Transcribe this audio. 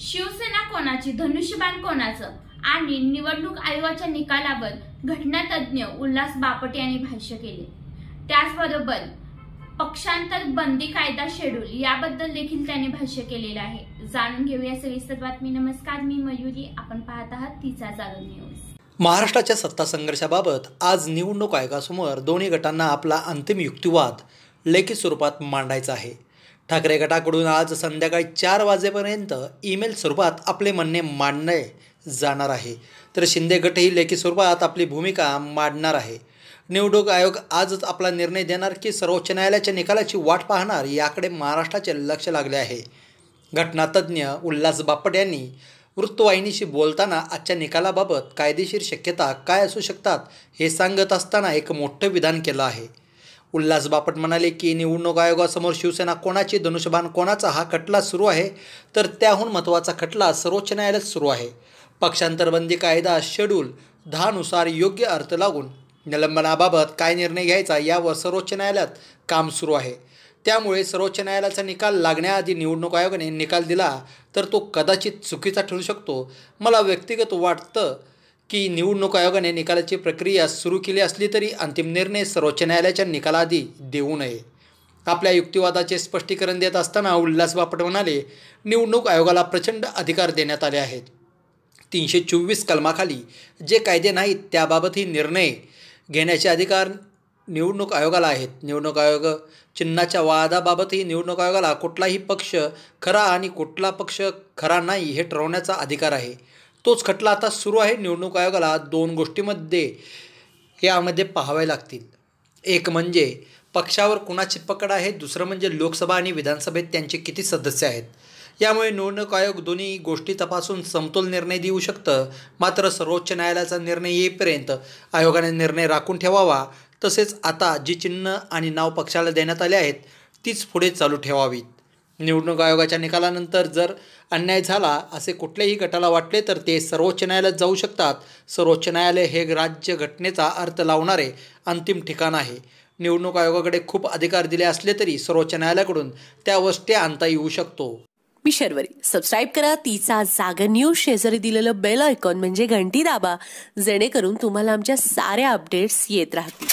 शिवसेना कोणाची धनुष्यबाण कोणाचं आणि निवडणूक आयोगाच्या निकालावर घटनातज्ञ उल्हास बापट यांनी भाष्य केले त्याचबरोबर पक्षांतर बंदी कायदा शेड्यूल याबद्दल देखील त्यांनी भाष्य केलेलं आहे जाणून घेऊया सविस्तर बातमी नमस्कार मी मयुरी आपण पाहत आहात तिचा जागर न्यूज महाराष्ट्राच्या सत्ता संघर्षाबाबत आज निवडणूक आयोगासमोर दोन्ही गटांना आपला अंतिम युक्तिवाद लेखी स्वरूपात मांडायचा आहे ठाकरे गटाकडून आज संध्याकाळी चार वाजेपर्यंत ईमेल स्वरूपात आपले म्हणणे मांडणे जाणार आहे तर शिंदे गट ही लेखी स्वरूपात आपली भूमिका मांडणार आहे निवडणूक आयोग आजच आपला निर्णय देणार की सर्वोच्च न्यायालयाच्या निकालाची वाट पाहणार याकडे महाराष्ट्राचे लक्ष लागले आहे घटनातज्ज्ञ उल्हास बापट यांनी वृत्तवाहिनीशी बोलताना आजच्या निकालाबाबत कायदेशीर शक्यता काय असू शकतात हे सांगत असताना एक मोठं विधान केलं आहे उल्हास बापट म्हणाले की निवडणूक आयोगासमोर शिवसेना कोणाची धनुष्यभान कोणाचा हा खटला सुरू आहे तर त्याहून महत्त्वाचा खटला सर्वोच्च न्यायालयात सुरू आहे पक्षांतरबंदी कायदा शेड्यूल दहानुसार योग्य अर्थ लागून निलंबनाबाबत काय निर्णय घ्यायचा यावर सर्वोच्च न्यायालयात काम सुरू आहे त्यामुळे सर्वोच्च न्यायालयाचा निकाल लागण्याआधी निवडणूक आयोगाने निकाल दिला तर तो कदाचित चुकीचा ठरू शकतो मला व्यक्तिगत वाटतं की निवडणूक आयोगाने निकालाची प्रक्रिया सुरू केली असली तरी अंतिम निर्णय सर्वोच्च न्यायालयाच्या निकालाआधी देऊ नये आपल्या युक्तिवादाचे स्पष्टीकरण देत असताना उल्हास बापट म्हणाले निवडणूक आयोगाला प्रचंड अधिकार देण्यात आले आहेत तीनशे चोवीस कलमाखाली जे कायदे नाहीत त्याबाबतही निर्णय घेण्याचे अधिकार निवडणूक आयोगाला आहेत निवडणूक आयोग चिन्हाच्या वादाबाबतही निवडणूक आयोगाला कुठलाही पक्ष खरा आणि कुठला पक्ष खरा नाही हे ठरवण्याचा अधिकार आहे तोच खटला आता सुरू आहे निवडणूक आयोगाला दोन गोष्टीमध्ये यामध्ये पाहाव्या लागतील एक म्हणजे पक्षावर कुणाची पकड आहे दुसरं म्हणजे लोकसभा आणि विधानसभेत त्यांचे किती सदस्य आहेत यामुळे निवडणूक आयोग दोन्ही गोष्टी तपासून समतोल निर्णय देऊ शकतं मात्र सर्वोच्च न्यायालयाचा निर्णय येईपर्यंत आयोगाने निर्णय राखून ठेवावा तसेच आता जी चिन्ह आणि नाव पक्षाला देण्यात आले आहेत तीच पुढे चालू ठेवावीत निवडणूक आयोगाच्या निकालानंतर जर अन्याय झाला असे कुठल्याही गटाला वाटले तर ते सर्वोच्च न्यायालयात जाऊ शकतात सर्वोच्च न्यायालय हे राज्य घटनेचा अर्थ लावणारे अंतिम ठिकाण आहे निवडणूक आयोगाकडे खूप अधिकार दिले असले तरी सर्वोच्च न्यायालयाकडून त्या वस्ती आणता येऊ शकतो मी शर्वरी सबस्क्राईब करा तिचा जाग न्यूज शेजारी दिलेलं बेल आयकॉन म्हणजे घंटी दाबा जेणेकरून तुम्हाला आमच्या साऱ्या अपडेट्स येत राहतील